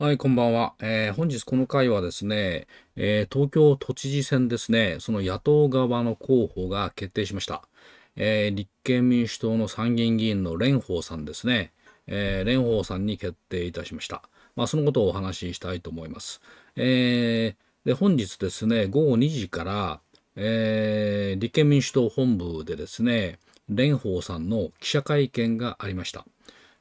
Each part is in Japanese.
はい、こんばんは。えー、本日この回はですね、えー、東京都知事選ですね、その野党側の候補が決定しました。えー、立憲民主党の参議院議員の蓮舫さんですね、えー、蓮舫さんに決定いたしました。まあ、そのことをお話ししたいと思います。えー、で本日ですね、午後2時から、えー、立憲民主党本部でですね、蓮舫さんの記者会見がありました。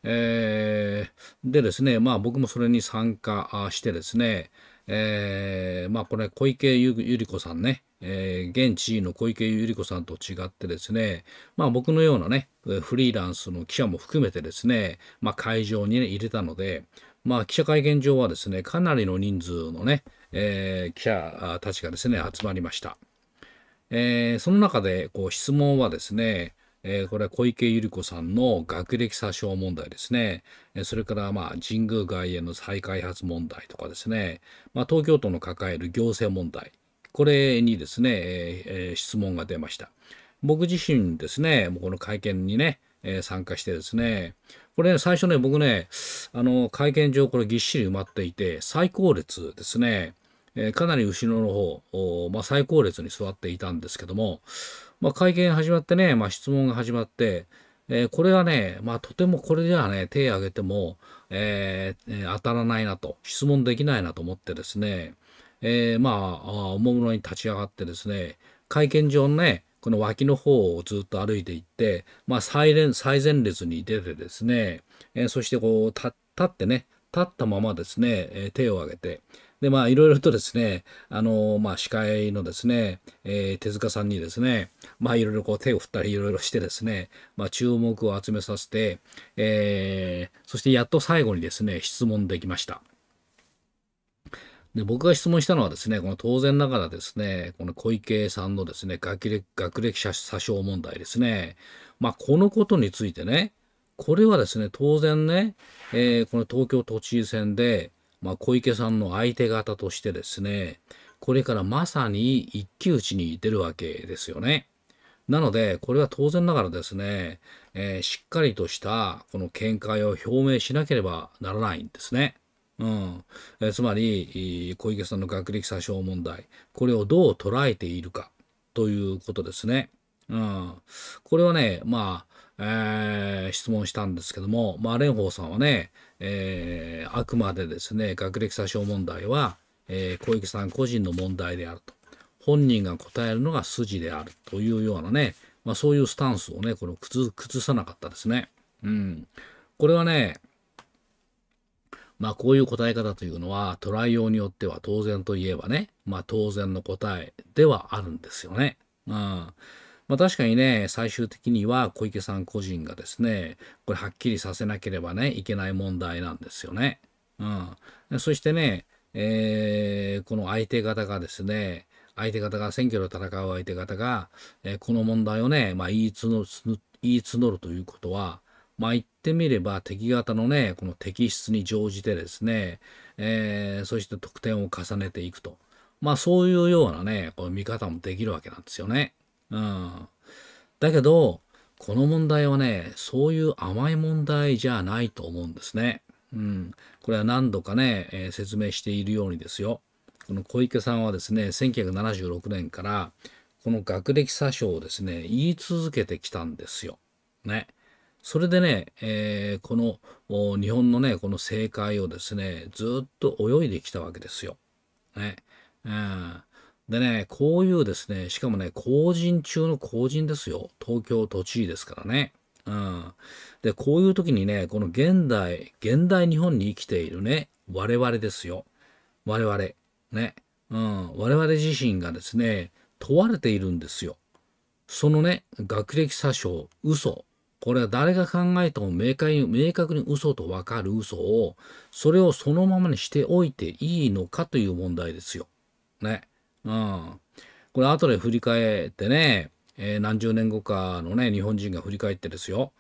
えー、でですね、まあ僕もそれに参加してですね、えー、まあこれ小池百合子さんね、えー、現地の小池百合子さんと違ってですね、まあ僕のようなね、フリーランスの記者も含めてですね、まあ会場に、ね、入れたので、まあ記者会見場はですね、かなりの人数のね、えー、記者たちがですね、集まりました。えー、その中でこう質問はですね、えー、これは小池百合子さんの学歴詐称問題ですね、えー、それからまあ神宮外苑の再開発問題とかですね、まあ、東京都の抱える行政問題、これにですね、えー、質問が出ました。僕自身ですね、もうこの会見にね、えー、参加してですね、これ、ね、最初ね、僕ね、あの会見場、これぎっしり埋まっていて、最高列ですね、えー、かなり後ろの方、まあ、最高列に座っていたんですけども、まあ、会見始まってね、まあ、質問が始まって、えー、これはね、まあ、とてもこれではね、手を挙げても、えー、当たらないなと、質問できないなと思ってですね、えー、まあ、おもむろに立ち上がってですね、会見場のね、この脇の方をずっと歩いていって、まあ、最最前列に出てですね、えそしてこう立ってね、立ったままですね、え手を挙げて、で、まあ、いろいろとですね、あのまあ、司会のですね、えー、手塚さんにですね、まあ、いろいろこう手を振ったりいろいろしてですね、まあ、注目を集めさせて、えー、そしてやっと最後にですね、質問できました。で僕が質問したのはですね、この当然ながらですね、この小池さんのですね、学歴学歴者詐称問題ですね、まあ、このことについてね、これはですね、当然ね、えー、この東京都知事選で、まあ、小池さんの相手方としてですね、これからまさに一騎打ちに出るわけですよね。なので、これは当然ながらですね、えー、しっかりとしたこの見解を表明しなければならないんですね。うん、えー、つまり、小池さんの学歴詐称問題、これをどう捉えているかということですね。うん、これはね、まあ、えー、質問したんですけども、まあ、蓮舫さんはね、えー、あくまでですね、学歴詐称問題は、えー、小池さん個人の問題であると。本人が答えるのが筋であるというようなね、まあ、そういうスタンスをね、この崩さなかったですね。うん。これはね、まあこういう答え方というのは、トライ用によっては当然といえばね、まあ当然の答えではあるんですよね。うん。まあ、確かにね、最終的には小池さん個人がですね、これはっきりさせなければね、いけない問題なんですよね。うん。そしてね、えー、この相手方がですね、相手方が、選挙で戦う相手方が、えー、この問題をね、まあ、言い募る、言い募るということは、まあ、言ってみれば敵方のね、この敵質に乗じてですね、えー、そして得点を重ねていくと。まあ、そういうようなね、この見方もできるわけなんですよね。うん。だけど、この問題はね、そういう甘い問題じゃないと思うんですね。うん。これは何度かね、えー、説明しているようにですよ。この小池さんはですね、1976年から、この学歴詐称をですね、言い続けてきたんですよ。ね。それでね、えー、この日本のね、この政界をですね、ずっと泳いできたわけですよ。ね。うん。でね、こういうですね、しかもね、公人中の公人ですよ。東京都知事ですからね。うん。で、こういう時にね、この現代、現代日本に生きているね、我々ですよ。我々。ね。うん。我々自身がですね、問われているんですよ。そのね、学歴詐称、嘘。これは誰が考えても明確に、明確に嘘とわかる嘘を、それをそのままにしておいていいのかという問題ですよ。ね。うん。これ後で振り返ってね、えー、何十年後かのね、日本人が振り返ってですよ。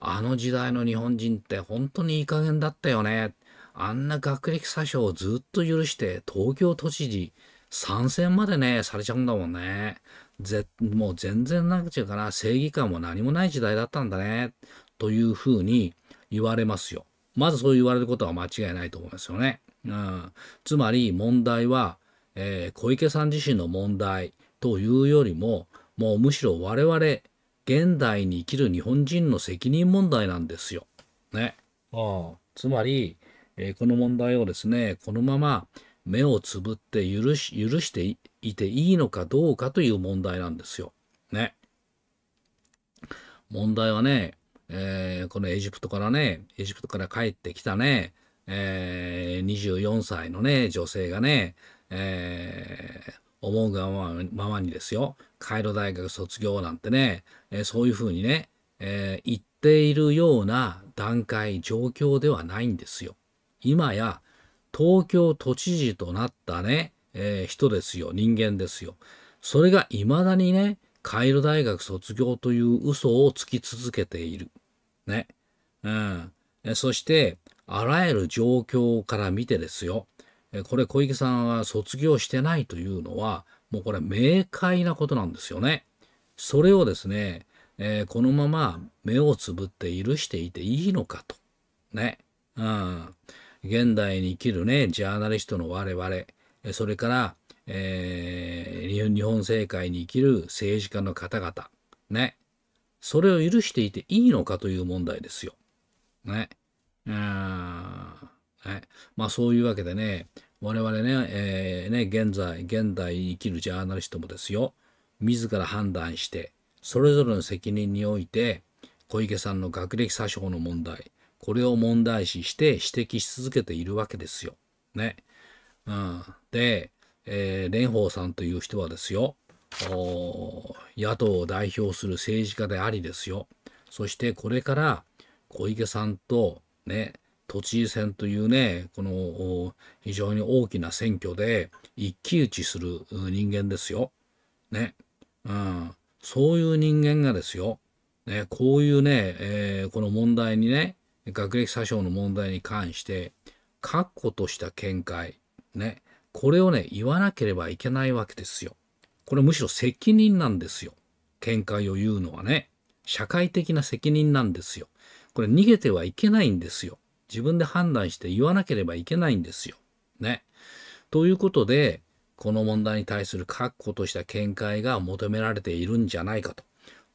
あの時代の日本人って本当にいい加減だったよね。あんな学歴詐称をずっと許して東京都知事参戦までね、されちゃうんだもんね。ぜもう全然なんていうかな、正義感も何もない時代だったんだね。というふうに言われますよ。まずそう言われることは間違いないと思いますよね。うん、つまり問題はえー、小池さん自身の問題というよりも、もうむしろ我々、現代に生きる日本人の責任問題なんですよ。ね。あつまり、えー、この問題をですね、このまま目をつぶって許し許していていいのかどうかという問題なんですよ。ね。問題はね、えー、このエジプトからね、エジプトから帰ってきたね、えー、24歳のね、女性がね、えー、思うがままにですよ、カイロ大学卒業なんてね、えー、そういうふうにね、えー、言っているような段階、状況ではないんですよ。今や、東京都知事となったね、えー、人ですよ、人間ですよ。それが未だにね、カイロ大学卒業という嘘をつき続けている。ね。うん。そして、あらゆる状況から見てですよ。これ小池さんは卒業してないというのはもうこれ明快なことなんですよね。それをですね、えー、このまま目をつぶって許していていいのかと。ね。うん。現代に生きるね、ジャーナリストの我々、それから、えー、日本政界に生きる政治家の方々、ね。それを許していていいのかという問題ですよ。ね。うん。はい。まあそういうわけでね、我々ね、えー、ね、現在、現代生きるジャーナリストもですよ、自ら判断して、それぞれの責任において、小池さんの学歴詐称の問題、これを問題視して指摘し続けているわけですよ。ね。うん、で、えー、蓮舫さんという人はですよ、野党を代表する政治家でありですよ。そしてこれから小池さんとね、都知事選というね、この非常に大きな選挙で一騎打ちする人間ですよ。ね。うん。そういう人間がですよ。ね、こういうね、えー、この問題にね、学歴詐称の問題に関して、確固とした見解、ね、これをね、言わなければいけないわけですよ。これむしろ責任なんですよ。見解を言うのはね。社会的な責任なんですよ。これ逃げてはいけないんですよ。自分で判断して言わなければいけないんですよ。ね。ということで、この問題に対する確固とした見解が求められているんじゃないかと、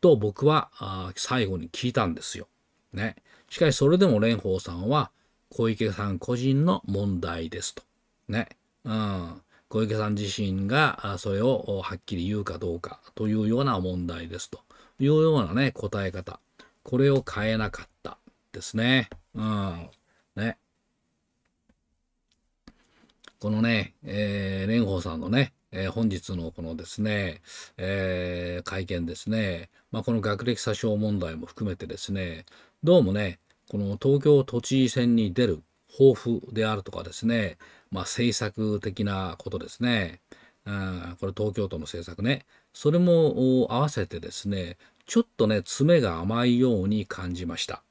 と僕は最後に聞いたんですよ。ね。しかしそれでも蓮舫さんは、小池さん個人の問題ですと。ね。うん。小池さん自身がそれをはっきり言うかどうかというような問題ですというようなね、答え方。これを変えなかったですね。うん。ね。このね、えー、蓮舫さんのね、えー、本日のこのですね、えー、会見ですね、まあ、この学歴詐称問題も含めてですね、どうもね、この東京都知事選に出る抱負であるとかですね、まあ、政策的なことですね、うん、これ東京都の政策ね、それも合わせてですね、ちょっとね、詰めが甘いように感じました。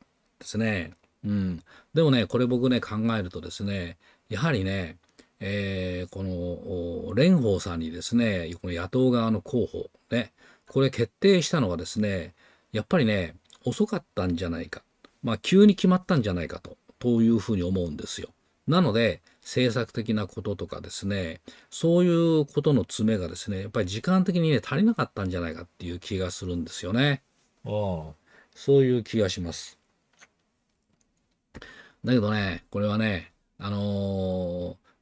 ですね。うん、でもねこれ僕ね考えるとですねやはりね、えー、この蓮舫さんにですねこの野党側の候補ねこれ決定したのはですねやっぱりね遅かったんじゃないか、まあ、急に決まったんじゃないかとというふうに思うんですよ。なので政策的なこととかですねそういうことの詰めがですねやっぱり時間的にね足りなかったんじゃないかっていう気がするんですよね。ああそういう気がします。だけどね、これはね、あのー、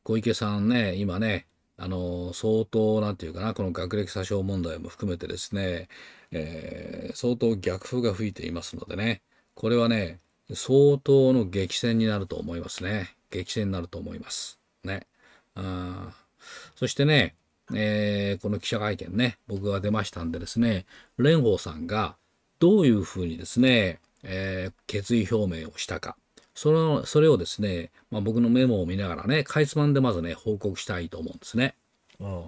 小池さんね、今ね、あのー、相当、なんていうかな、この学歴詐称問題も含めてですね、えー、相当逆風が吹いていますのでね、これはね、相当の激戦になると思いますね。激戦になると思います。ね。あそしてね、えー、この記者会見ね、僕が出ましたんでですね、蓮舫さんがどういうふうにですね、えー、決意表明をしたか。その、それをですね、まあ、僕のメモを見ながらね、かいつまんでまずね、報告したいと思うんですね。うん。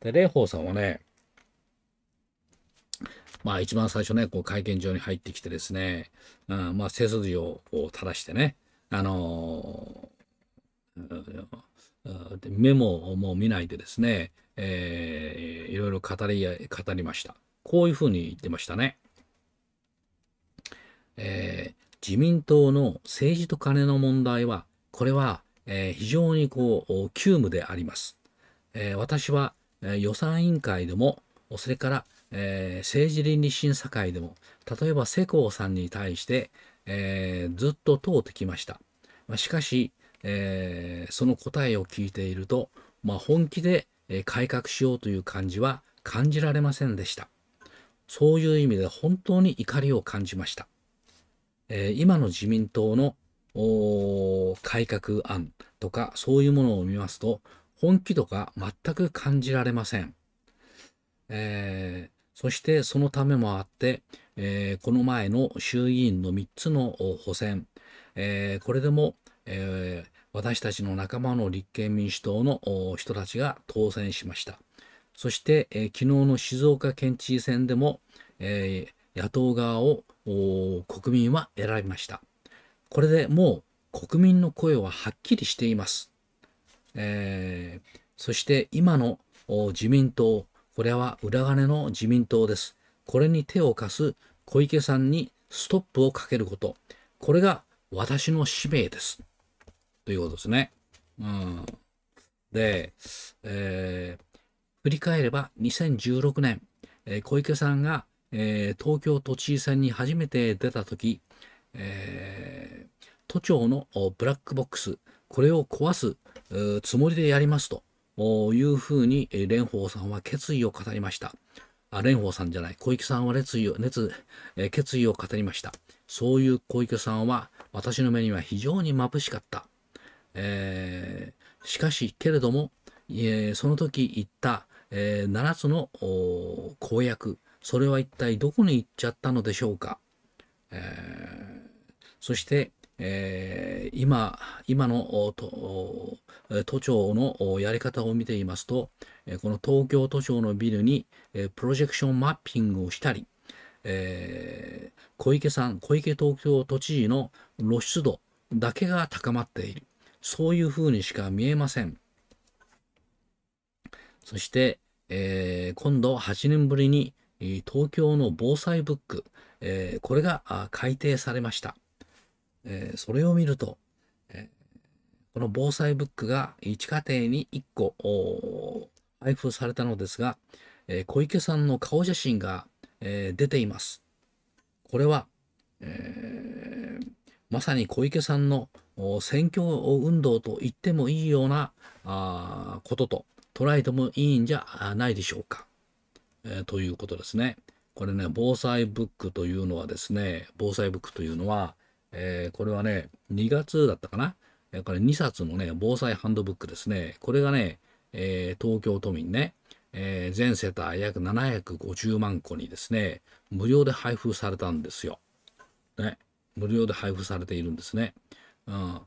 で、蓮舫さんはね、まあ一番最初ね、こう会見場に入ってきてですね、うん、まあ背筋を正してね、あのー、メモをもう見ないでですね、えー、いろいろ語り、語りました。こういうふうに言ってましたね。えー、自民党の政治とカネの問題は、これは、えー、非常にこう急務であります。えー、私は、えー、予算委員会でも、それから、え政治倫理審査会でも、例えば世耕さんに対して、えずっと問うてきました。まあ、しかし、えその答えを聞いていると、まあ、本気で改革しようという感じは感じられませんでした。そういう意味で本当に怒りを感じました。えー、今の自民党の改革案とかそういうものを見ますと本気度が全く感じられません、えー、そしてそのためもあって、えー、この前の衆議院の3つの補選、えー、これでも、え私たちの仲間の立憲民主党の人たちが当選しましたそして、え昨日の静岡県知事選でも、え野党側を国民は選びました。これでもう国民の声ははっきりしています。えー、そして今の自民党、これは裏金の自民党です。これに手を貸す小池さんにストップをかけること。これが私の使命です。ということですね。うん、で、えー、振り返れば2016年、え小池さんがえー、東京都知事選に初めて出た時、えー、都庁のブラックボックス、これを壊すつもりでやりますというふうに蓮舫さんは決意を語りました。あ、蓮舫さんじゃない、小池さんは熱意を、熱、え決意を語りました。そういう小池さんは私の目には非常に眩しかった。えー、しかし、けれども、えー、その時言った、えー、7つの公約、それは一体どこに行っちゃったのでしょうか、えー、そして、えー、今今の都庁のやり方を見ていますとこの東京都庁のビルにプロジェクションマッピングをしたり、えー、小池さん小池東京都知事の露出度だけが高まっているそういうふうにしか見えませんそして、えー、今度8年ぶりに東京の防災ブック、えー、これが改訂されました。えー、それを見ると、えー、この防災ブックが1家庭に1個配布されたのですが、え小池さんの顔写真が、え出ています。これは、えまさに小池さんの選挙運動と言ってもいいようなあことと捉えてもいいんじゃないでしょうか。えー、ということですね。これね、防災ブックというのはですね、防災ブックというのは、えー、これはね、2月だったかな、えー、これ2冊のね、防災ハンドブックですね。これがね、えー、東京都民ね、えー、全世帯約750万個にですね、無料で配布されたんですよ。ね、無料で配布されているんですね。うん、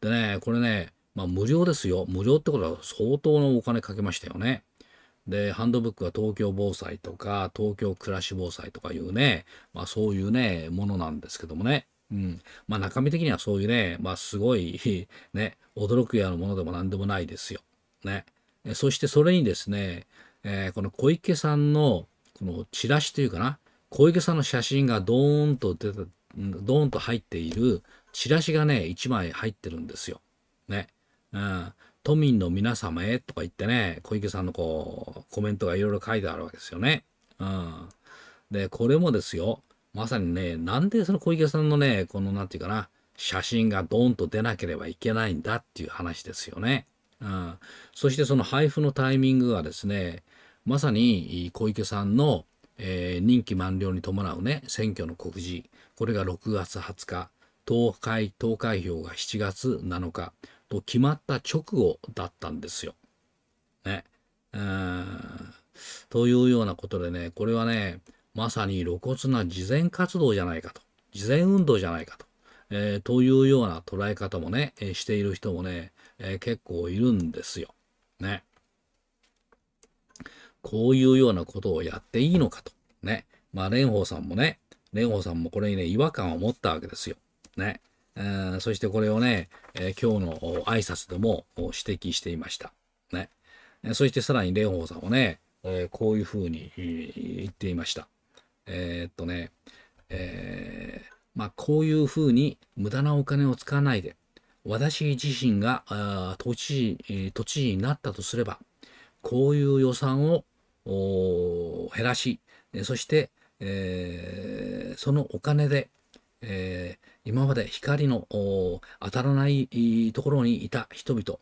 でね、これね、まあ無料ですよ。無料ってことは相当のお金かけましたよね。で、ハンドブックは東京防災とか、東京暮らし防災とかいうね、まあそういうね、ものなんですけどもね。うん。まあ中身的にはそういうね、まあすごい ね、驚くようなものでも何でもないですよ。ね。そしてそれにですね、えー、この小池さんの、このチラシというかな、小池さんの写真がドーンと出た、ドーンと入っているチラシがね、1枚入ってるんですよ。ね。うん。都民の皆様へとか言ってね、小池さんのこう、コメントがいろいろ書いてあるわけですよね。うん。で、これもですよ、まさにね、なんでその小池さんのね、この何て言うかな、写真がドーンと出なければいけないんだっていう話ですよね。うん。そしてその配布のタイミングがですね、まさに小池さんの、えー、任期満了に伴うね、選挙の告示、これが6月20日、投開投開票が7月7日、と決まった直後だったんですよ。ね。うんというようなことでね、これはね、まさに露骨な慈善活動じゃないかと、慈善運動じゃないかと、えー、というような捉え方もね、えー、している人もね、えー、結構いるんですよ。ね。こういうようなことをやっていいのかと。ね。まあ、蓮舫さんもね、蓮舫さんもこれにね、違和感を持ったわけですよ。ね。えそしてこれをね、え今日の挨拶でも指摘していました。ね。そしてさらに蓮舫さんもね、えこういうふうに言っていました。えー、っとね、えー、まあ、こういうふうに無駄なお金を使わないで、私自身が都知事、都知事になったとすれば、こういう予算を減らし、そして、えー、そのお金でえー、今まで光の当たらないところにいた人々、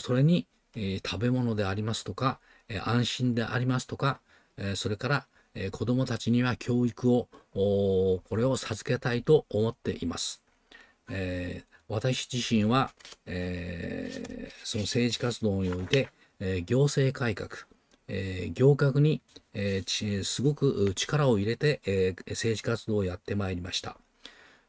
それに、えー、食べ物でありますとか、えー、安心でありますとか、えそれから、え子供たちには教育を、これを授けたいと思っています。え私自身は、えその政治活動において、え行政改革、えー、行革に、えー、すごく力を入れて、えー、政治活動をやってまいりました。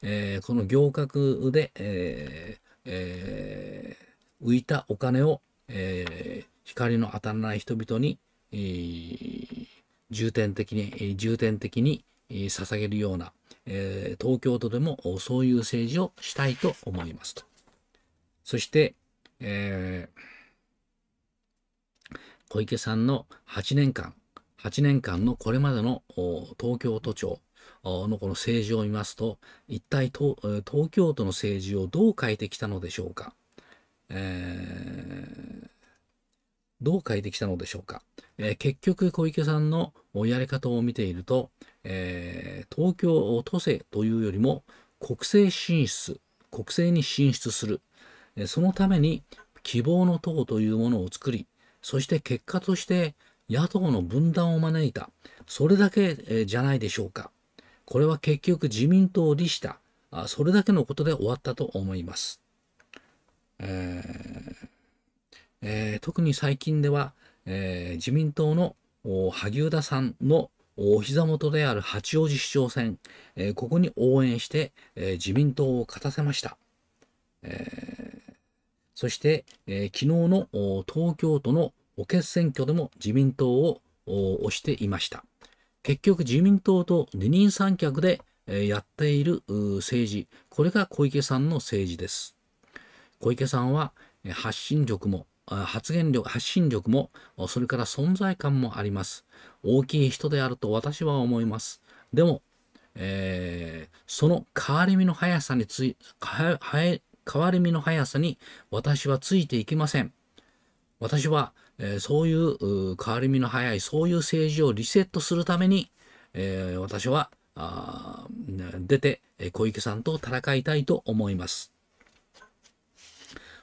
えー、この行革で、えーえー、浮いたお金を、えー、光の当たらない人々に、えー、重点的に、重点的に捧げるような、えー、東京都でもそういう政治をしたいと思いますと。そして、えー、小池さんの8年間、8年間のこれまでの東京都庁、のこの政治を見ますと、一体東京都の政治をどう変えてきたのでしょうか。えー、どう変えてきたのでしょうか。えー、結局、小池さんのやり方を見ていると、えー、東京都政というよりも、国政進出、国政に進出する。そのために希望の党というものを作り、そして結果として野党の分断を招いた、それだけじゃないでしょうか。これは結局自民党を利したあそれだけのことで終わったと思います。えーえー、特に最近では、えー、自民党の萩生田さんのお膝元である八王子市長選、えー、ここに応援して、えー、自民党を勝たせました。えー、そして、え昨日の東京都の補欠選挙でも自民党を推していました。結局自民党と二人三脚でやっている政治、これが小池さんの政治です。小池さんは発信力も発言力、発信力も、それから存在感もあります。大きい人であると私は思います。でも、えー、その変わり身の速さについ、変わり身の速さに私はついていきません。私はえー、そういう変わり身の早いそういう政治をリセットするために、えー、私はあ出て小池さんと戦いたいと思います。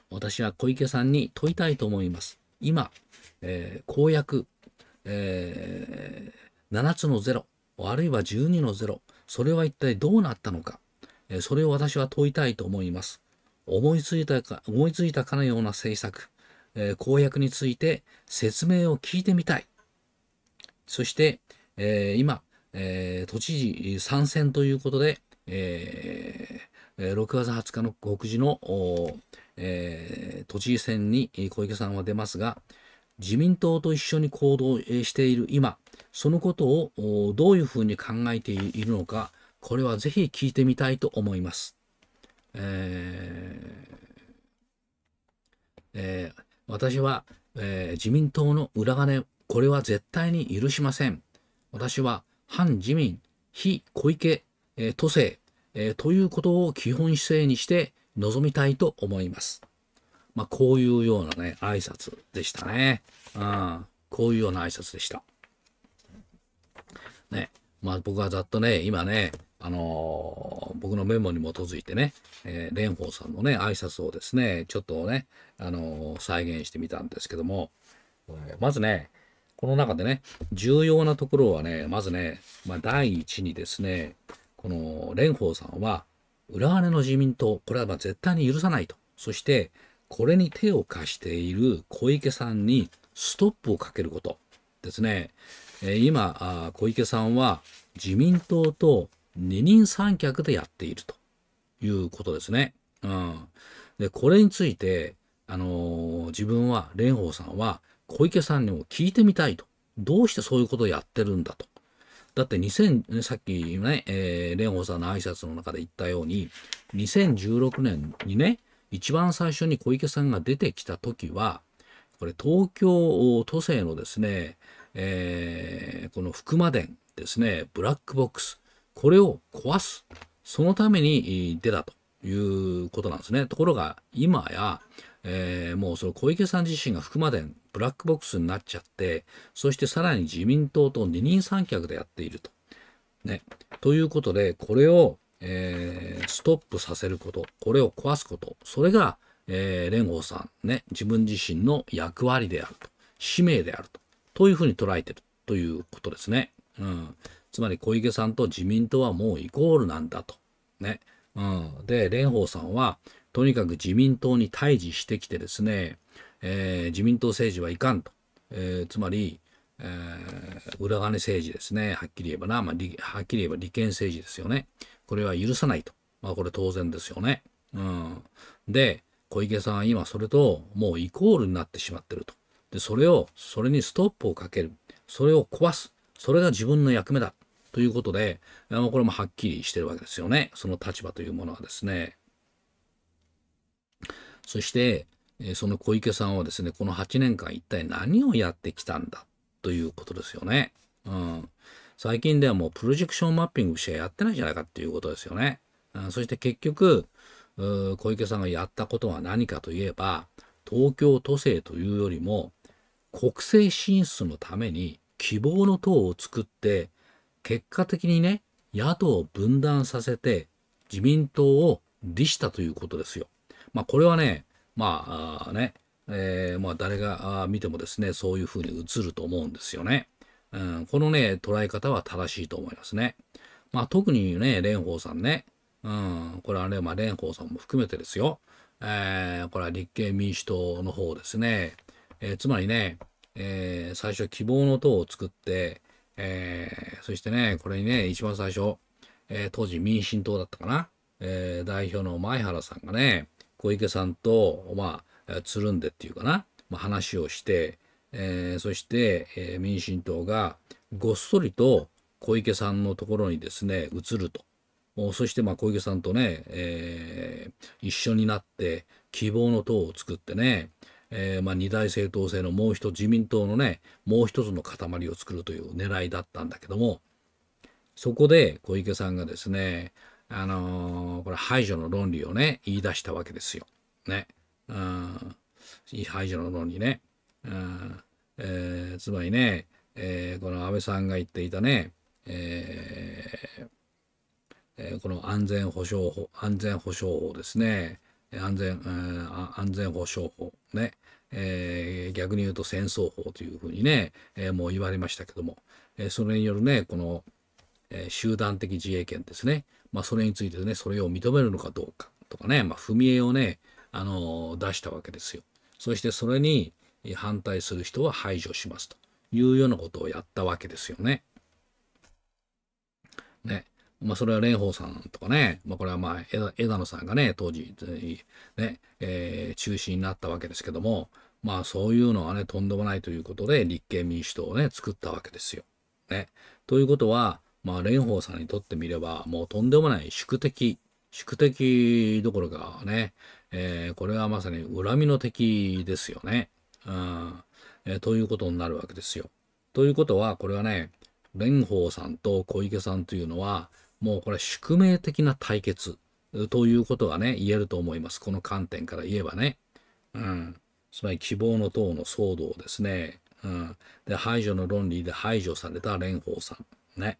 私は小池さんに問いたいと思います。今、えー、公約、えー、7つの0、あるいは12の0、それは一体どうなったのか、えー、それを私は問いたいと思います。思いついたか、思いついたかのような政策、え公約について説明を聞いてみたい。そして、え今、え都知事参戦ということで、えー、6月20日の告示の、えー、都知事選に小池さんは出ますが、自民党と一緒に行動している今、そのことをどういうふうに考えているのか、これはぜひ聞いてみたいと思います。えーえー、私は、えー、自民党の裏金、これは絶対に許しません。私は反自民、非小池、えー、都政、えー、ということを基本姿勢にして臨みたいと思います。まあ、こういうようなね、挨拶でしたね。うん、こういうような挨拶でした。ね。まあ、僕はざっとね、今ね、あの僕のメモに基づいてね、えー、蓮舫さんのね、挨拶をですね、ちょっとね、あの再現してみたんですけども、えー、まずね、この中でね、重要なところはね、まずね、まあ、第一にですね、この蓮舫さんは、裏金の自民党、これはま絶対に許さないと。そして、これに手を貸している小池さんにストップをかけることですね。えー、今、小池さんは自民党と二人三脚でやっているということですね。うん、でこれについて、あのー、自分は蓮舫さんは小池さんにも聞いてみたいとどうしてそういうことをやってるんだと。だって2000、さっきね、えー、蓮舫さんの挨拶の中で言ったように、2016年にね、一番最初に小池さんが出てきた時は、これ東京都政のですね、えー、この福間殿ですね、ブラックボックス。これを壊す。そのために出たということなんですね。ところが、今や、えー、もうその小池さん自身が福までブラックボックスになっちゃって、そしてさらに自民党と二人三脚でやっていると。ね。ということで、これを、えー、ストップさせること、これを壊すこと、それが、えー、連合さん、ね、自分自身の役割であると、使命であると、というふうに捉えてるということですね。うん。つまり小池さんと自民党はもうイコールなんだと。ね。うん、で、蓮舫さんは、とにかく自民党に対峙してきてですね、えー、自民党政治はいかんと。えー、つまり、えー、裏金政治ですね。はっきり言えばな、まあ、はっきり言えば利権政治ですよね。これは許さないと。まあ、これ当然ですよね。うん。で、小池さんは今それともうイコールになってしまってると。で、それを、それにストップをかける。それを壊す。それが自分の役目だ。ということで、あのこれもはっきりしてるわけですよね。その立場というものはですね。そして、その小池さんはですね、この8年間一体何をやってきたんだということですよね。うん。最近ではもうプロジェクションマッピングしかやってないんじゃないかっていうことですよね。うん、そして結局、小池さんがやったことは何かといえば、東京都政というよりも、国政進出のために希望の党を作って結果的にね、野党を分断させて、自民党を利したということですよ。まあ、これはね、まあ、ね、えー、まあ、誰が見てもですね、そういうふうに映ると思うんですよね。うん、このね、捉え方は正しいと思いますね。まあ、特にね、蓮舫さんね、うん、これはね、まあ、蓮舫さんも含めてですよ、えー、これは立憲民主党の方ですね、えー、つまりね、えー、最初希望の党を作って、えー、そしてね、これにね、一番最初、えー、当時民進党だったかな、えー、代表の前原さんがね、小池さんと、まあ、つるんでっていうかな、まあ、話をして、えー、そして、えー、民進党がごっそりと小池さんのところにですね、移ると。そしてまあ小池さんとね、えー、一緒になって希望の党を作ってね、えー、まあ、二大政党制のもう一自民党のねもう一つの塊を作るという狙いだったんだけどもそこで小池さんがですねあのー、これ排除の論理をね言い出したわけですよ。ね。うん、排除の論理ね。うんえー、つまりね、えー、この安倍さんが言っていたね、えーえー、この安全保障法、安全保障法ですね、安全、えー、安全保障法ね、えー、逆に言うと戦争法というふうにね、えー、もう言われましたけども、えー、それによるね、この、え集団的自衛権ですね、まあ、それについてね、それを認めるのかどうかとかね、まあ、踏み絵をね、あの出したわけですよ。そしてそれに反対する人は排除しますというようなことをやったわけですよね。ね。まあ、それは蓮舫さんとかね、まあ、これはまあ枝野さんがね、当時、ねえー、中止になったわけですけども、まあそういうのはね、とんでもないということで、立憲民主党をね、作ったわけですよ。ね。ということは、まあ蓮舫さんにとってみれば、もうとんでもない宿敵、宿敵どころかね、えー、これはまさに恨みの敵ですよね。うん、えー、ということになるわけですよ。ということは、これはね、蓮舫さんと小池さんというのは、もうこれ宿命的な対決ということがね、言えると思います。この観点から言えばね。うん。つまり希望の党の騒動ですね、うん、で排除の論理で排除された蓮舫さんね、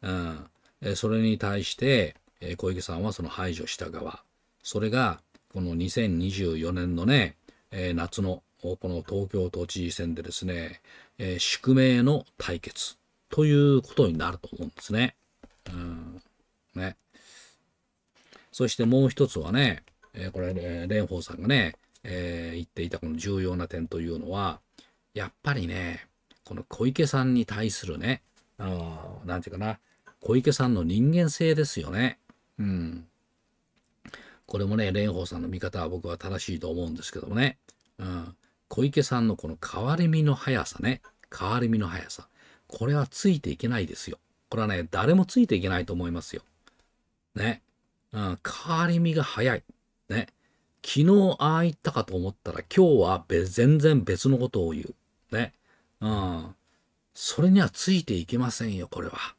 うん、えそれに対して小池さんはその排除した側それがこの2024年のね、え夏のこの東京都知事選でですね、え宿命の対決ということになると思うんですね。うん、ねそしてもう一つはね、えこれ、ね、蓮舫さんがね、えー、言っていたこの重要な点というのは、やっぱりね、この小池さんに対するね、何て言うかな、小池さんの人間性ですよね。うん。これもね、蓮舫さんの見方は僕は正しいと思うんですけどもね。うん。小池さんのこの変わり身の速さね。変わり身の速さ。これはついていけないですよ。これはね、誰もついていけないと思いますよ。ね。うん、変わり身が早い。ね。昨日ああ言ったかと思ったら今日は全然別のことを言う。ね。うん。それにはついていけませんよ、これは。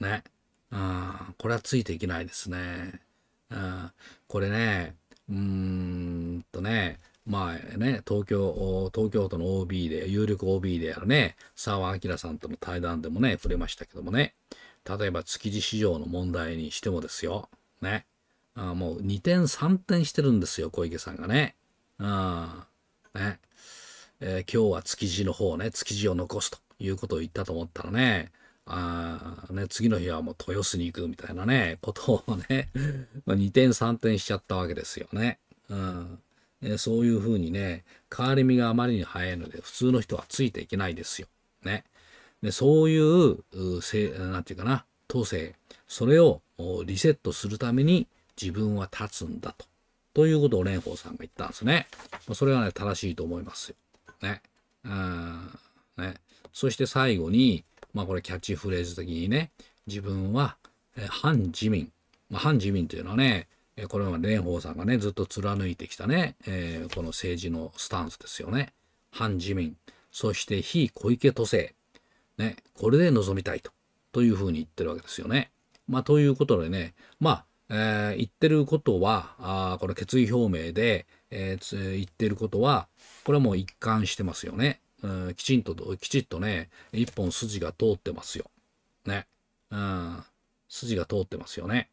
ね。うん。これはついていけないですね。うん。これね、うーんとね、まあね、東京、東京都の OB で、有力 OB であるね、沢明さんとの対談でもね、触れましたけどもね、例えば築地市場の問題にしてもですよ、ね、あもう二転三転してるんですよ、小池さんがね。ね。えー、今日は築地の方ね、築地を残すということを言ったと思ったらね、あね、次の日はもう豊洲に行くみたいなね、ことをね、二転三転しちゃったわけですよね。うん。そういうふうにね、変わり身があまりに早いので、普通の人はついていけないですよ。ね。でそういう、何て言うかな、統制、それをリセットするために、自分は立つんだと。ということを蓮舫さんが言ったんですね。それはね、正しいと思いますよ。ね。うん。ね。そして最後に、まあこれキャッチフレーズ的にね、自分は反自民。まあ、反自民というのはね、これは蓮舫さんがね、ずっと貫いてきたね、えー、この政治のスタンスですよね。反自民。そして非小池都政。ね。これで臨みたいと。というふうに言ってるわけですよね。まあということでね、まあえー、言ってることは、あこれ決意表明で、えー、言ってることは、これはもう一貫してますよね。うん、きちんと、きちっとね、一本筋が通ってますよ。ね。うん、筋が通ってますよね。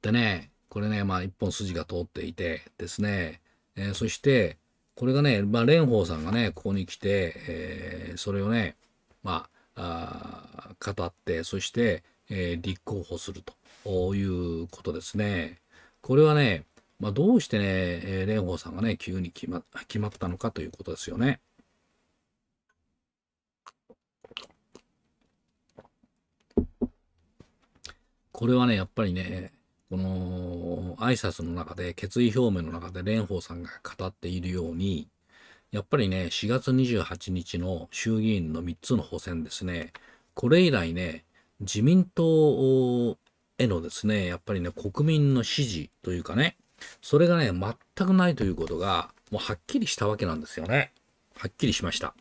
でね、これね、まあ一本筋が通っていてですね、えー、そして、これがね、まあ、蓮舫さんがね、ここに来て、えー、それをね、まあ、あ語って、そして、えー、立候補するということですね。これはね、まあ、どうしてね、蓮舫さんがね、急に決ま決まったのかということですよね。これはね、やっぱりね、この挨拶の中で、決意表明の中で蓮舫さんが語っているように、やっぱりね、4月28日の衆議院の3つの補選ですね、これ以来ね、自民党へのですね、やっぱりね、国民の支持というかね、それがね、全くないということが、もうはっきりしたわけなんですよね。はっきりしました。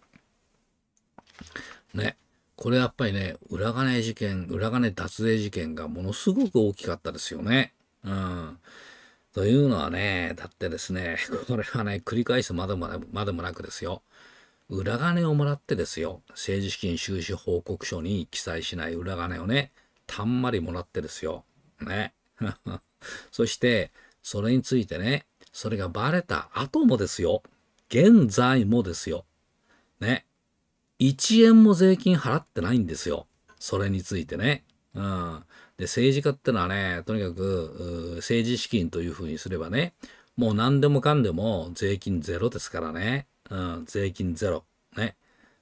ね。これやっぱりね、裏金事件、裏金脱税事件がものすごく大きかったですよね。うん。というのはね、だってですね、これはね、繰り返すまでもなく、までもなくですよ。裏金をもらってですよ、政治資金収支報告書に記載しない裏金をね、たんまりもらってですよ。ね。そして、それについてね、それがバレた後もですよ。現在もですよ。ね。1円も税金払ってないんですよ。それについてね。うん。で、政治家ってのはね、とにかく、政治資金というふうにすればね、もう何でもかんでも税金ゼロですからね。うん、税金ゼロ。ね。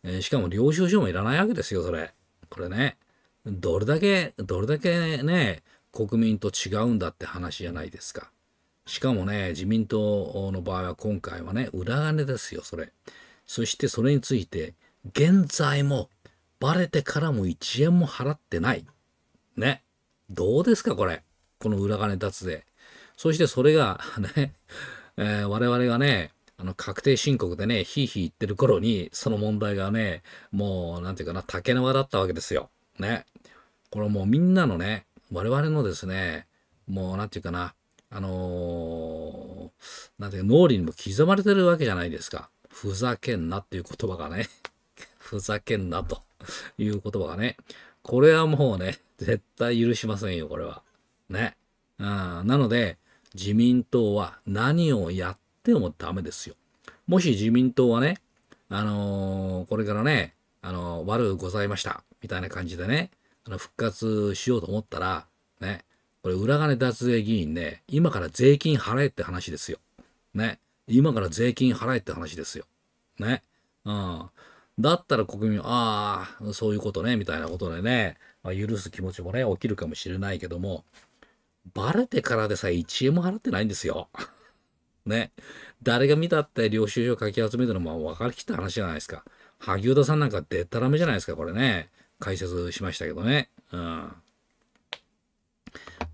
えー、しかも領収書もいらないわけですよ、それ。これね。どれだけ、どれだけね、国民と違うんだって話じゃないですか。しかもね、自民党の場合は今回はね、裏金ですよ、それ。そしてそれについて、現在もバレてからも1円も払ってない。ね。どうですか、これ。この裏金脱税。そしてそれがね、えー、我々がね、あの、確定申告でね、ひいひい言ってる頃に、その問題がね、もう、なんていうかな、竹縄だったわけですよ。ね。これもうみんなのね、我々のですね、もう、なんていうかな、あのー、なんていうか、脳裏にも刻まれてるわけじゃないですか。ふざけんなっていう言葉がね、ふざけんなという言葉がね、これはもうね、絶対許しませんよ、これは。ね。うん、なので、自民党は何をやっってもダメですよ。もし自民党はね、あのー、これからね、あのー、悪ございました、みたいな感じでね、あの復活しようと思ったら、ね、これ裏金脱税議員ね、今から税金払えって話ですよ。ね、今から税金払えって話ですよ。ね、うん。だったら国民は、ああ、そういうことね、みたいなことでね、まあ、許す気持ちもね、起きるかもしれないけども、バレてからでさえ1円も払ってないんですよ。ね。誰が見たって領収書をかき集めるのも分かりきった話じゃないですか。萩生田さんなんかでったらめじゃないですか、これね。解説しましたけどね。うん。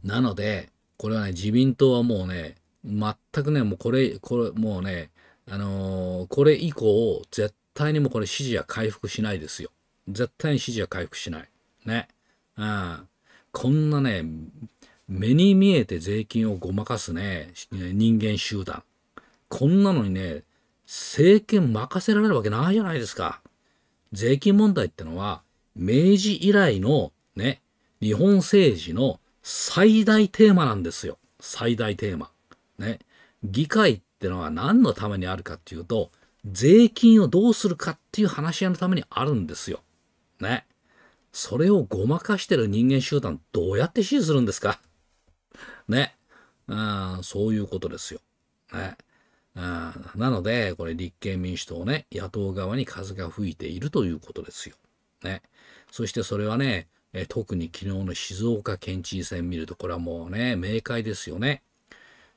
なので、これはね、自民党はもうね、全くね、もうこれ、これ、もうね、あのー、これ以降、絶対にもうこれ支持は回復しないですよ。絶対に支持は回復しない。ね。うん。こんなね、目に見えて税金をごまかすね、人間集団。こんなのにね、政権任せられるわけないじゃないですか。税金問題ってのは、明治以来のね、日本政治の最大テーマなんですよ。最大テーマ。ね。議会ってのは何のためにあるかっていうと、税金をどうするかっていう話し合いのためにあるんですよ。ね。それをごまかしてる人間集団どうやって支持するんですかね。そういうことですよ。ね。なので、これ立憲民主党ね、野党側に風が吹いているということですよ。ね。そしてそれはね、え特に昨日の静岡県知事選見ると、これはもうね、明快ですよね。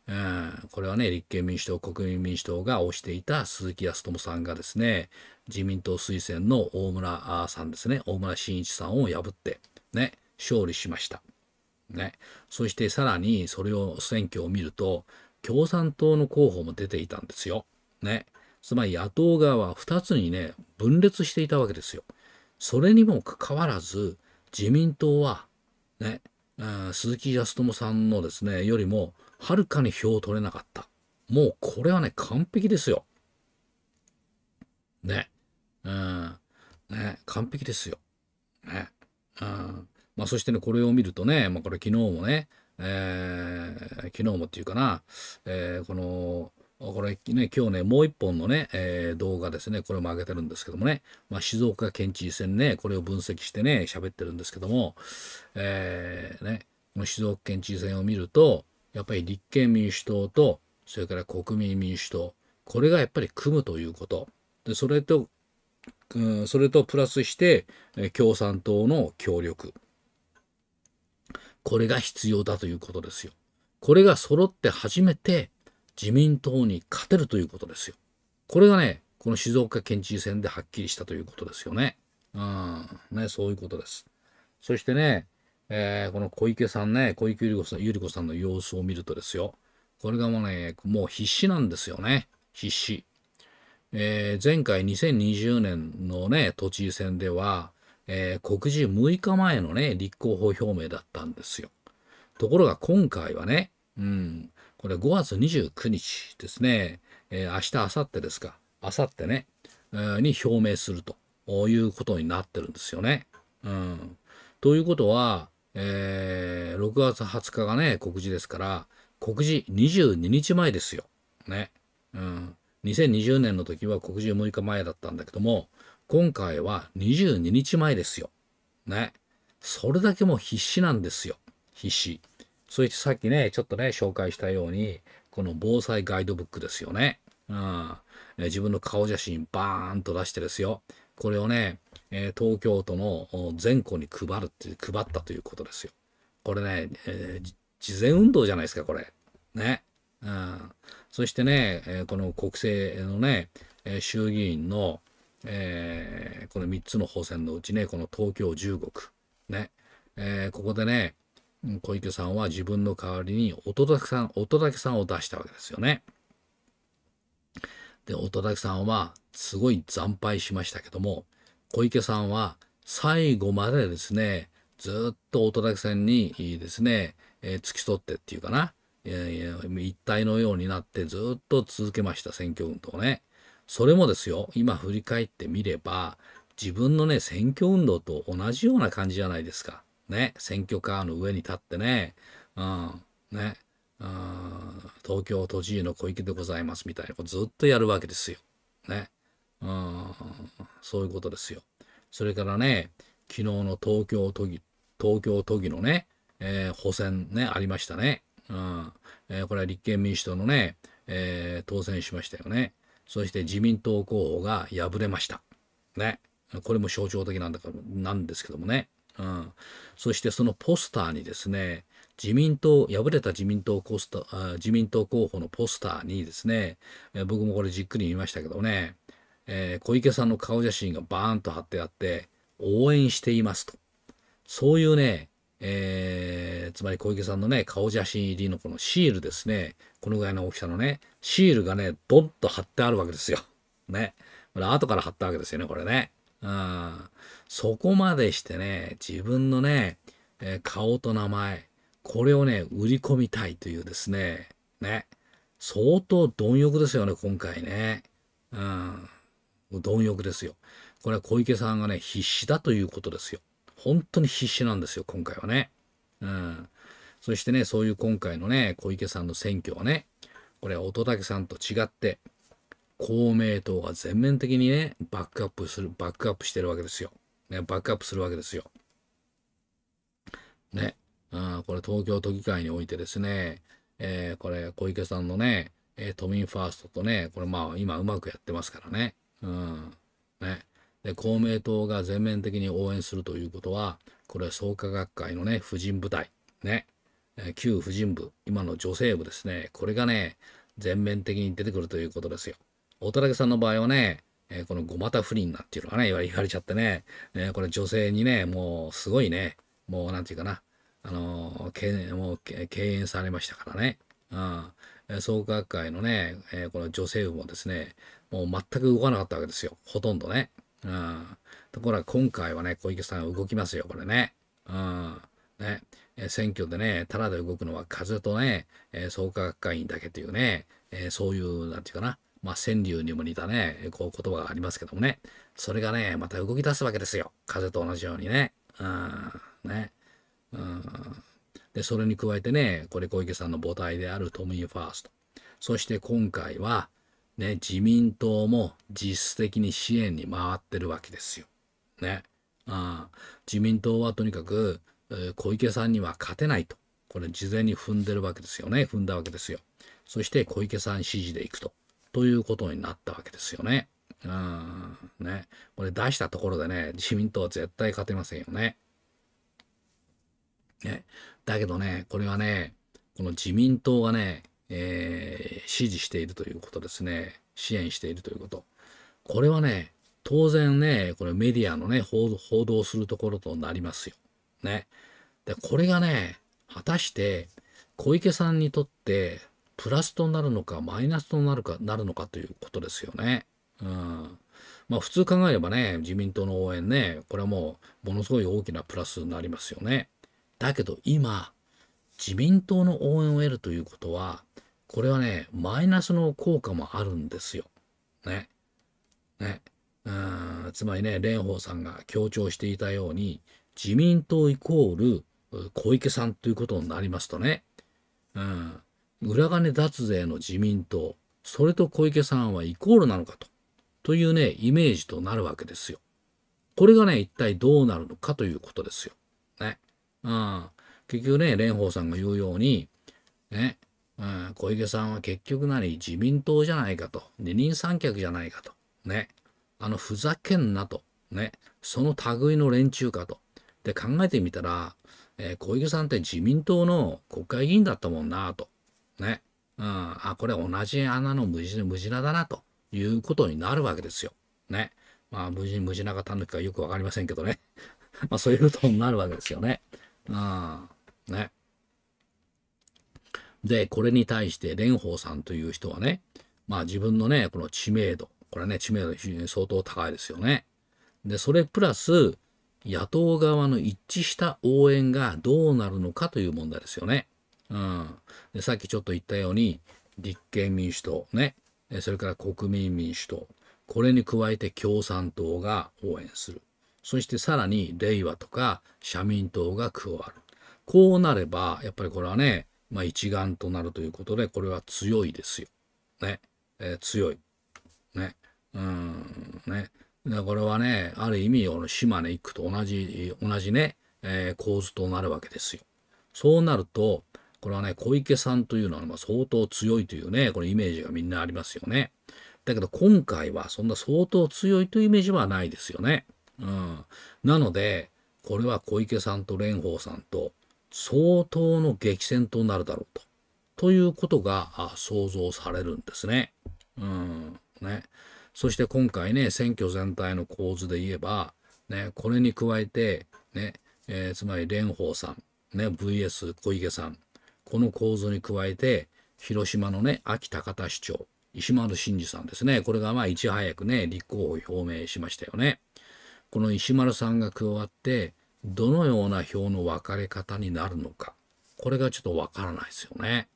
うん、これはね、立憲民主党、国民民主党が推していた鈴木康友さんがですね、自民党推薦の大村さんですね、大村慎一さんを破って、ね、勝利しました。ね、そしてさらにそれを選挙を見ると共産党の候補も出ていたんですよ。ね、つまり野党側は2つにね分裂していたわけですよ。それにもかかわらず自民党は、ね、鈴木康友さんのですねよりもはるかに票を取れなかった。もうこれはね完璧ですよ。ね。うん。ね。完璧ですよ。ね。うん。まあ、そしてね、これを見るとね、まあ、これ昨日もね、えー、昨日もっていうかな、えー、この、これね、今日ね、もう一本のね、えー、動画ですね、これも上げてるんですけどもね、まあ、静岡県知事選ね、これを分析してね、喋ってるんですけども、えー、ね、この静岡県知事選を見ると、やっぱり立憲民主党と、それから国民民主党、これがやっぱり組むということ。で、それと、うん、それとプラスして、共産党の協力。これが必要だということですよ。これが揃って初めて自民党に勝てるということですよ。これがね、この静岡県知事選ではっきりしたということですよね。うん、ね、そういうことです。そしてね、えー、この小池さんね、小池百合子さん百合子さんの様子を見るとですよ、これがもうね、もう必死なんですよね。必死。えー、前回2020年のね、都知事選では、えー、告示6日前のね、立候補表明だったんですよ。ところが今回はね、うん、これ5月29日ですね、えー、明日、明後日ですか、明後日ね、えー、に表明するということになってるんですよね。うん、ということは、えー、6月20日がね、告示ですから、告示22日前ですよ。ね。うん。2020年の時は告示6日前だったんだけども、今回は22日前ですよ。ね。それだけもう必死なんですよ。必死。そしてさっきね、ちょっとね、紹介したように、この防災ガイドブックですよね。うん。自分の顔写真バーンと出してですよ。これをね、え東京都の全校に配るって配ったということですよ。これね、えー、事前運動じゃないですか、これ。ね。うん、そしてね、えこの国政のね、え衆議院の、えー、この3つの補選のうちねこの東京15ね、えー、ここでね小池さんは自分の代わりに乙武さん乙武さんを出したわけですよね。で乙武さんはすごい惨敗しましたけども小池さんは最後までですねずっと乙武さんにですね、えー、付き添ってっていうかな、えー、一体のようになってずっと続けました選挙運動ね。それもですよ今振り返ってみれば自分のね選挙運動と同じような感じじゃないですかね選挙カーの上に立ってねうんねうん東京都知事の小池でございますみたいなことずっとやるわけですよ。ね。うんそういうことですよ。それからね、昨日の東京都議、東京都議のね、えー、補選ね、ありましたね。うんえー、これは立憲民主党のね、えー、当選しましたよね。そして自民党候補が敗れました。ね。これも象徴的なんだから、なんですけどもね。うん。そしてそのポスターにですね、自民党、敗れた自民党コスト、自民党候補のポスターにですね、僕もこれじっくり見ましたけどね、えー、小池さんの顔写真がバーンと貼ってあって、応援していますと。そういうね、えー、つまり小池さんのね、顔写真入りのこのシールですね、このぐらいの大きさのね、シールがね、ドンと貼ってあるわけですよ。ね。これ後から貼ったわけですよね、これね。うん。そこまでしてね、自分のね、えー、顔と名前、これをね、売り込みたいというですね、ね。相当貪欲ですよね、今回ね。うん。貪欲ですよ。これは小池さんがね、必死だということですよ。本当に必死なんですよ、今回はね。うん。そしてね、そういう今回のね、小池さんの選挙はね、これは乙武さんと違って、公明党が全面的にね、バックアップする、バックアップしてるわけですよ。ね、バックアップするわけですよ。ね。ん、これ東京都議会においてですね、えー、これ小池さんのね、えー、都民ファーストとね、これまあ今うまくやってますからね。うん。ね。で公明党が全面的に応援するということはこれは創価学会のね婦人部隊ね旧婦人部今の女性部ですねこれがね全面的に出てくるということですよ。大竹さんの場合はねこの五股不倫なんていうのがね言われちゃってねこれ女性にねもうすごいねもう何て言うかなあの敬もう敬遠されましたからね。うん、創価学会のね、えこの女性部もですねもう全く動かなかったわけですよほとんどね。うん。ところが今回はね、小池さん動きますよ、これね。うん。ね。選挙でね、ただで動くのは風とね、創価学会員だけというね、そういう、なんていうかな、まあ、川柳にも似たね、こう言葉がありますけどもね、それがね、また動き出すわけですよ。風と同じようにね。うん。ね。うん。で、それに加えてね、これ小池さんの母体である都民ファースト。そして今回は、ね、自民党も実質的に支援に回ってるわけですよ。ね。あ自民党はとにかく、えー、小池さんには勝てないと。これ事前に踏んでるわけですよね。踏んだわけですよ。そして小池さん支持でいくと。ということになったわけですよね。うん。ね。これ出したところでね、自民党は絶対勝てませんよね。ね。だけどね、これはね、この自民党がね、えー、支持しているということですね。支援しているということ。これはね、当然ね、これメディアのね、報道するところとなりますよ。ね。で、これがね、果たして小池さんにとってプラスとなるのかマイナスとなるか、なるのかということですよね。うん。まあ普通考えればね、自民党の応援ね、これはもうものすごい大きなプラスになりますよね。だけど今、自民党の応援を得るということは、これはね、マイナスの効果もあるんですよ。ね。ね。うんつまりね、蓮舫さんが強調していたように、自民党イコール小池さんということになりますとね、うん、裏金脱税の自民党、それと小池さんはイコールなのかと、というね、イメージとなるわけですよ。これがね、一体どうなるのかということですよ。ね。うん。結局ね、蓮舫さんが言うように、ね、うん、小池さんは結局何自民党じゃないかと。二人三脚じゃないかと。ね。あの、ふざけんなと。ね。その類の連中かと。で、考えてみたら、えー、小池さんって自民党の国会議員だったもんなと。ね。うん。あ、これ同じ穴の無地無事なだなということになるわけですよ。ね。まあ、無地、無事なかたぬきかよくわかりませんけどね。まあ、そういうことになるわけですよね。うん。ね。で、これに対して蓮舫さんという人はね、まあ自分のね、この知名度、これね、知名度非常に相当高いですよね。で、それプラス、野党側の一致した応援がどうなるのかという問題ですよね。うん。で、さっきちょっと言ったように、立憲民主党ね、それから国民民主党、これに加えて共産党が応援する。そしてさらに、令和とか社民党が加わる。こうなれば、やっぱりこれはね、まあ、一丸となるということで、これは強いですよ。ね。えー、強い。ね。うん、ね。これはね、ある意味、島根一区と同じ、同じね、えー、構図となるわけですよ。そうなると、これはね、小池さんというのは、まあ、相当強いというね、このイメージがみんなありますよね。だけど今回はそんな相当強いというイメージはないですよね。うん。なので、これは小池さんと蓮舫さんと相当の激戦となるだろうと。ということが想像されるんですね。うん。ね。そして今回ね、選挙全体の構図で言えば、ね、これに加えて、ね、えー、つまり蓮舫さん、ね、VS 小池さん、この構図に加えて、広島のね、秋高田市長、石丸真二さんですね。これがまあいち早くね、立候補表明しましたよね。この石丸さんが加わって、どのような表の分かれ方になるのか。これがちょっとわからないですよね。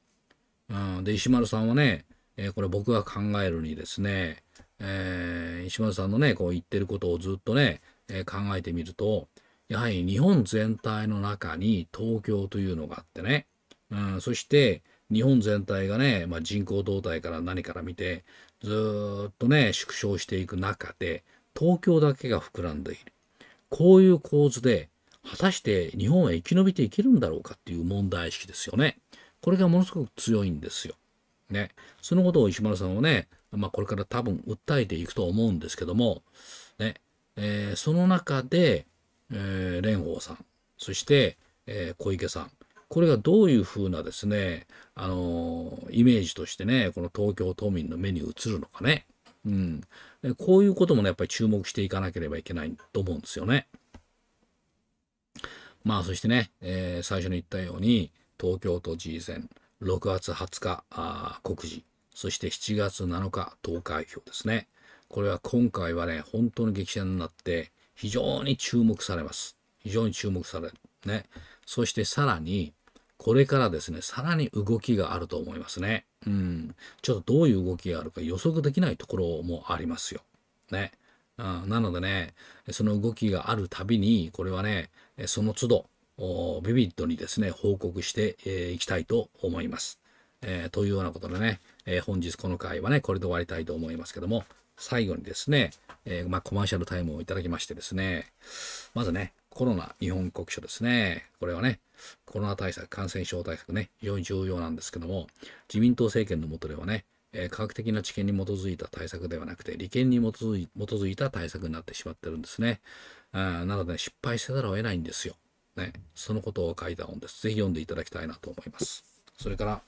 うん、で、石丸さんはね、えー、これ僕が考えるにですね、えー、石丸さんのね、こう言ってることをずっとね、えー、考えてみると、やはり日本全体の中に東京というのがあってね、うん、そして日本全体がね、まあ、人口動態から何から見て、ずっとね、縮小していく中で、東京だけが膨らんでいる。こういう構図で、果たして日本は生き延びていけるんだろうかっていう問題意識ですよね。これがものすごく強いんですよ。ね。そのことを石丸さんはね、まあ、これから多分訴えていくと思うんですけども、ね、えー、その中で、えー、蓮舫さん、そして、えー、小池さん、これがどういうふうなですね、あのー、イメージとしてね、この東京都民の目に映るのかね。うん。こういうこともね、やっぱり注目していかなければいけないと思うんですよね。まあそしてね、えー、最初に言ったように東京都知事選6月20日あ告示そして7月7日投開票ですねこれは今回はね本当に激戦になって非常に注目されます非常に注目されるねそしてさらにこれからですねさらに動きがあると思いますねうんちょっとどういう動きがあるか予測できないところもありますよねあなのでね、その動きがあるたびに、これはね、その都度、ビビッドにですね、報告してい、えー、きたいと思います。えー、というようなことでね、えー、本日この回はね、これで終わりたいと思いますけども、最後にですね、えまあ、コマーシャルタイムをいただきましてですね、まずね、コロナ日本国書ですね。これはね、コロナ対策、感染症対策ね、非常に重要なんですけども、自民党政権の下ではね、えー、科学的な知見に基づいた対策ではなくて、利権に基づい基づいた対策になってしまってるんですね。あなので、失敗せざるを得ないんですよ。ね。そのことを書いた本です。ぜひ読んでいただきたいなと思います。それから、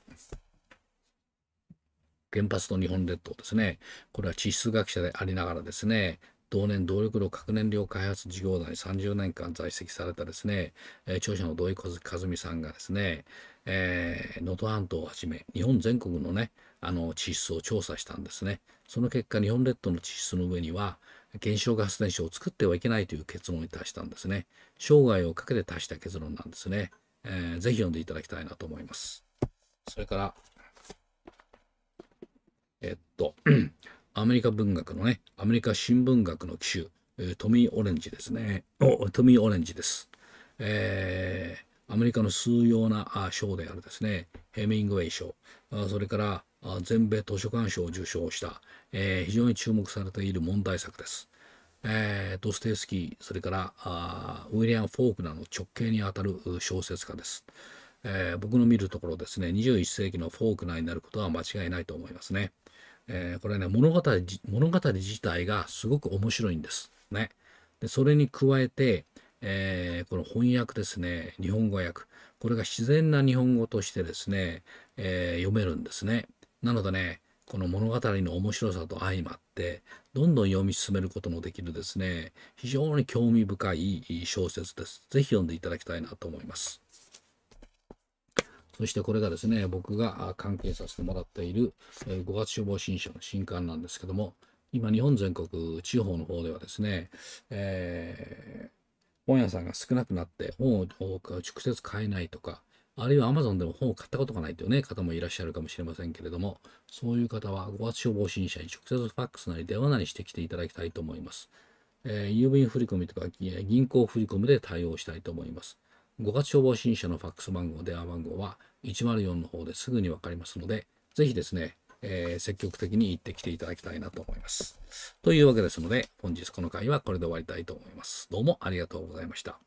原発と日本列島ですね。これは地質学者でありながらですね、同年動力炉核燃料開発事業団に30年間在籍されたですね、え著者の土井和美さんがですね、え能、ー、登半島をはじめ日本全国のねあの地質を調査したんですね。その結果、日本列島の地質の上には、原子力発電所を作ってはいけないという結論に達したんですね。生涯をかけて達した結論なんですね。えー、ぜひ読んでいただきたいなと思います。それから、えっと、アメリカ文学のね、アメリカ新聞学の機種、トミー・オレンジですね。おトミー・オレンジです。えー、アメリカの数用な賞であるですね、ヘミングウェイ賞、それから全米図書館賞を受賞した、えー、非常に注目されている問題作です。えー、ドステースキー、それからあウィリアム・フォークナーの直系にあたる小説家です。えー、僕の見るところですね、21世紀のフォークナーになることは間違いないと思いますね。えー、これね物語、物語自体がすごく面白いんです。ね、でそれに加えて、えー、この翻訳ですね、日本語訳、これが自然な日本語としてですね、え読めるんですね。なのでね、この物語の面白さと相まって、どんどん読み進めることのできるですね、非常に興味深い小説です。ぜひ読んでいただきたいなと思います。そしてこれがですね、僕が関係させてもらっている5月消防新書の新刊なんですけども、今日本全国地方の方ではですね、えー、本屋さんが少なくなって本を直接買えないとか、あるいは Amazon でも本を買ったことがないという、ね、方もいらっしゃるかもしれませんけれども、そういう方は5月消防審査に直接ファックスなり電話なりしてきていただきたいと思います。えー、郵便振込とか銀行振込で対応したいと思います。5月消防審査のファックス番号、電話番号は104の方ですぐにわかりますので、ぜひですね、えー、積極的に行ってきていただきたいなと思います。というわけですので、本日この回はこれで終わりたいと思います。どうもありがとうございました。